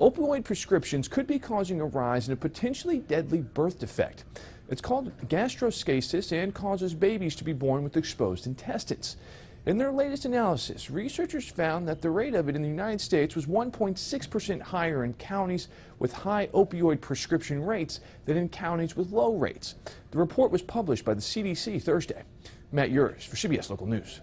Opioid prescriptions could be causing a rise in a potentially deadly birth defect. It's called gastroscasis and causes babies to be born with exposed intestines. In their latest analysis, researchers found that the rate of it in the United States was 1.6% higher in counties with high opioid prescription rates than in counties with low rates. The report was published by the CDC Thursday. Matt Uris for CBS Local News.